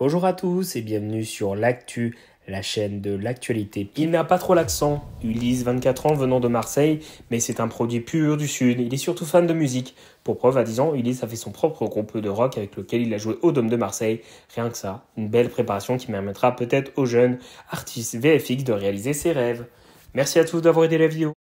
Bonjour à tous et bienvenue sur l'actu, la chaîne de l'actualité. Il n'a pas trop l'accent, Ulysse 24 ans venant de Marseille, mais c'est un produit pur du sud, il est surtout fan de musique. Pour preuve, à 10 ans, Ulysse a fait son propre groupe de rock avec lequel il a joué au Dôme de Marseille. Rien que ça, une belle préparation qui permettra peut-être aux jeunes artistes VFX de réaliser ses rêves. Merci à tous d'avoir aidé la vidéo.